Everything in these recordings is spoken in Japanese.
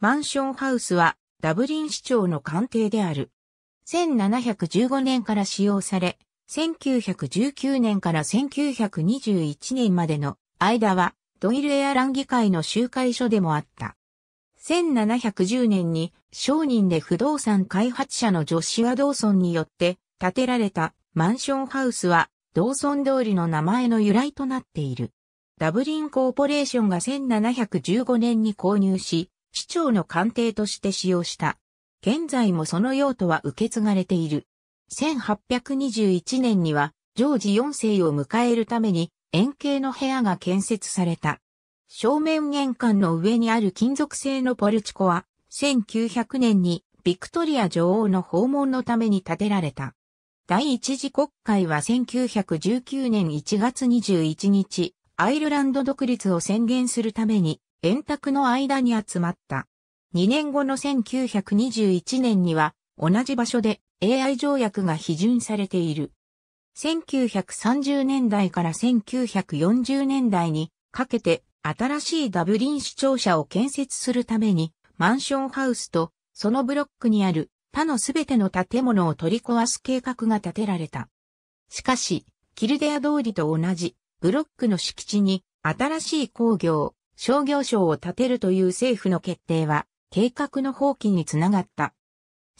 マンションハウスはダブリン市長の官邸である。1715年から使用され、1919年から1921年までの間はドイルエアラン議会の集会所でもあった。1710年に商人で不動産開発者のジョシュア・ドーソンによって建てられたマンションハウスはドーソン通りの名前の由来となっている。ダブリンコーポレーションが1715年に購入し、市長の官邸として使用した。現在もその用途は受け継がれている。1821年には、ジョージ4世を迎えるために、円形の部屋が建設された。正面玄関の上にある金属製のポルチコは、1900年にビクトリア女王の訪問のために建てられた。第一次国会は1919年1月21日、アイルランド独立を宣言するために円卓の間に集まった。2年後の1921年には同じ場所で AI 条約が批准されている。1930年代から1940年代にかけて新しいダブリン市庁舎を建設するためにマンションハウスとそのブロックにある他のすべての建物を取り壊す計画が立てられた。しかし、キルデア通りと同じブロックの敷地に新しい工業、商業省を建てるという政府の決定は、計画の放棄につながった。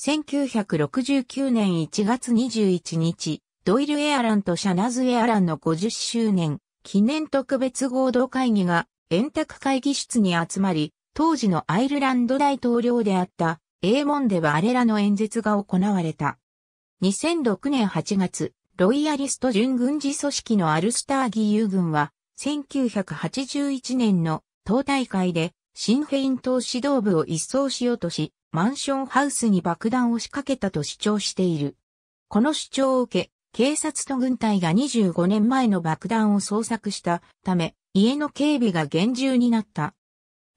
1969年1月21日、ドイルエアランとシャナズエアランの50周年記念特別合同会議が円卓会議室に集まり、当時のアイルランド大統領であった英ンではあれらの演説が行われた。2006年8月、ロイヤリスト準軍事組織のアルスター義勇軍は1981年の党大会で新ヘイン党指導部を一掃しようとし、マンションハウスに爆弾を仕掛けたと主張している。この主張を受け、警察と軍隊が25年前の爆弾を捜索したため、家の警備が厳重になった。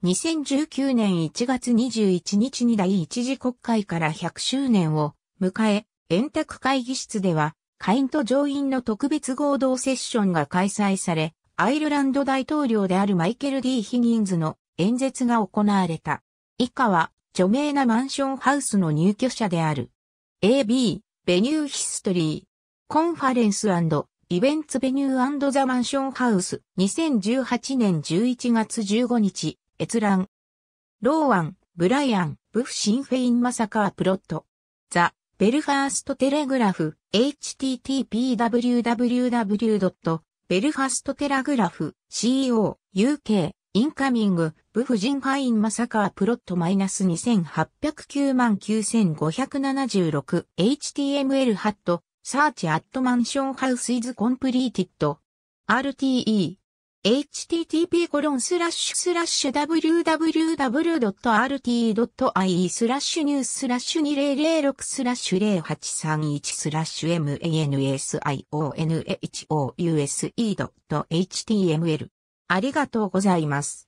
2019年1月21日に第一次国会から100周年を迎え、円卓会議室では、会員と上院の特別合同セッションが開催され、アイルランド大統領であるマイケル・ D・ ヒギンズの演説が行われた。以下は著名なマンションハウスの入居者である。AB、ベニュー・ヒストリー。コンファレンスイベンツベニューザ・マンションハウス2018年11月15日、閲覧。ローアン、ブライアン、ブフ・シンフェイン・マサカー・プロット。ザ・ベルファースト・テレグラフ、http://www. ベルファストテラグラフ、CEO、UK、インカミング、ブフジンァインマサカープロットマイナス2809万9576 HTML ハット、サーチアットマンションハウスイズコンプリーティット RTE http コロンスラッシュスラッシュ www.rt.ie スラッシュニューススラッシュ2006スラッシュ0831スラッシュ mansionhouse.html ありがとうございます。